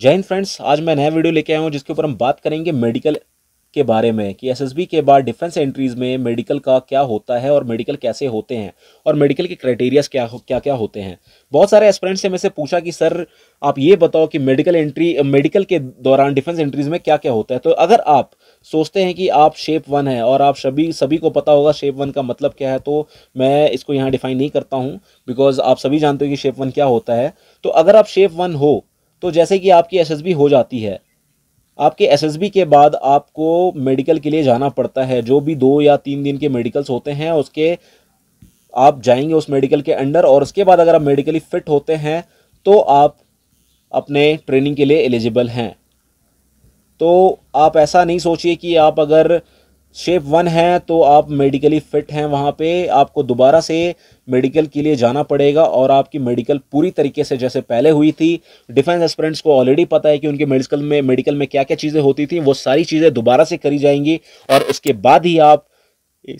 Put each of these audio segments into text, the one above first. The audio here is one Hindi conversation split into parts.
जय हिंद फ्रेंड्स आज मैं नया वीडियो लेके आया हूँ जिसके ऊपर हम बात करेंगे मेडिकल के बारे में कि एसएसबी के बाद डिफेंस एंट्रीज में मेडिकल का क्या होता है और मेडिकल कैसे होते हैं और मेडिकल के क्राइटेरियाज क्या क्या क्या होते हैं बहुत सारे एस्परेंट्स से मेरे पूछा कि सर आप ये बताओ कि मेडिकल एंट्री मेडिकल के दौरान डिफेंस एंट्रीज में क्या क्या होता है तो अगर आप सोचते हैं कि आप शेप वन है और आप सभी सभी को पता होगा शेप वन का मतलब क्या है तो मैं इसको यहाँ डिफाइन नहीं करता हूँ बिकॉज आप सभी जानते हो कि शेप वन क्या होता है तो अगर आप शेप वन हो तो जैसे कि आपकी एस हो जाती है आपके एस के बाद आपको मेडिकल के लिए जाना पड़ता है जो भी दो या तीन दिन के मेडिकल्स होते हैं उसके आप जाएंगे उस मेडिकल के अंडर और उसके बाद अगर आप मेडिकली फिट होते हैं तो आप अपने ट्रेनिंग के लिए एलिजिबल हैं तो आप ऐसा नहीं सोचिए कि आप अगर शेप वन है तो आप मेडिकली फिट हैं वहाँ पे आपको दोबारा से मेडिकल के लिए जाना पड़ेगा और आपकी मेडिकल पूरी तरीके से जैसे पहले हुई थी डिफेंस एस्परेंट्स को ऑलरेडी पता है कि उनके मेडिकल में मेडिकल में क्या क्या चीज़ें होती थी वो सारी चीज़ें दोबारा से करी जाएंगी और उसके बाद ही आप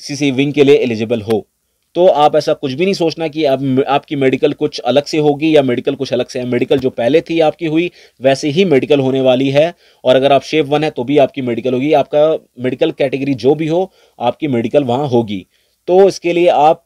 सी विंग के लिए एलिजिबल हो तो आप ऐसा कुछ भी नहीं सोचना कि अब आपकी मेडिकल कुछ अलग से होगी या मेडिकल कुछ अलग से है मेडिकल जो पहले थी आपकी हुई वैसे ही मेडिकल होने वाली है और अगर आप शेप वन है तो भी आपकी मेडिकल होगी आपका मेडिकल कैटेगरी जो भी हो आपकी मेडिकल वहाँ होगी तो इसके लिए आप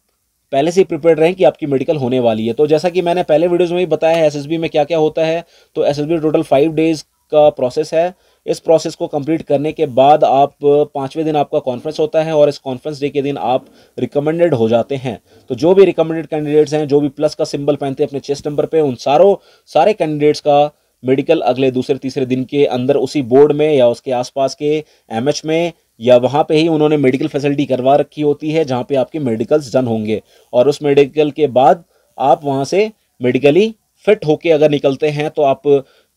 पहले से ही प्रिपेयर रहें कि आपकी मेडिकल होने वाली है तो जैसा कि मैंने पहले वीडियोज़ में भी बताया है एस में क्या क्या होता है तो एस टोटल फाइव डेज़ का प्रोसेस है इस प्रोसेस को कंप्लीट करने के बाद आप पाँचवें दिन आपका कॉन्फ्रेंस होता है और इस कॉन्फ्रेंस डे के दिन आप रिकमेंडेड हो जाते हैं तो जो भी रिकमेंडेड कैंडिडेट्स हैं जो भी प्लस का सिंबल पहनते हैं अपने चेस्ट नंबर पर उन सारों सारे कैंडिडेट्स का मेडिकल अगले दूसरे तीसरे दिन के अंदर उसी बोर्ड में या उसके आसपास के एम में या वहाँ पे ही उन्होंने मेडिकल फैसिलिटी करवा रखी होती है जहाँ पे आपके मेडिकल्स डन होंगे और उस मेडिकल के बाद आप वहाँ से मेडिकली फिट होके अगर निकलते हैं तो आप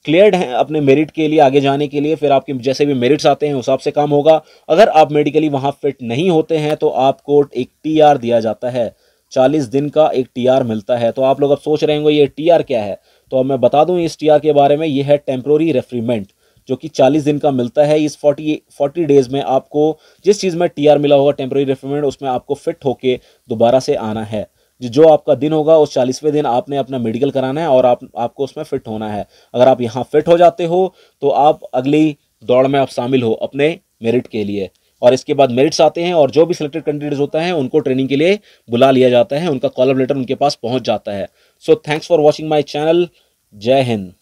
क्लियर्ड हैं अपने मेरिट के लिए आगे जाने के लिए फिर आपके जैसे भी मेरिट्स आते हैं उस हिसाब से काम होगा अगर आप मेडिकली वहाँ फिट नहीं होते हैं तो आपको एक टी दिया जाता है चालीस दिन का एक टी मिलता है तो आप लोग अब सोच रहे होंगे ये टी क्या है तो अब मैं बता दूँ इस टी के बारे में ये है टेम्प्रोरी रेफ्रीमेंट जो कि 40 दिन का मिलता है इस 40 40 डेज़ में आपको जिस चीज़ में टीआर मिला होगा टेम्प्रेरी रेफरमेंट उसमें आपको फिट होके दोबारा से आना है जो आपका दिन होगा उस चालीसवें दिन आपने अपना मेडिकल कराना है और आप आपको उसमें फिट होना है अगर आप यहाँ फिट हो जाते हो तो आप अगली दौड़ में आप शामिल हो अपने मेरिट के लिए और इसके बाद मेरिट्स आते हैं और जो भी सिलेक्टेड कैंडिडेट्स होता है उनको ट्रेनिंग के लिए बुला लिया जाता है उनका कॉलम लेटर उनके पास पहुँच जाता है so thanks for watching my channel जय हिंद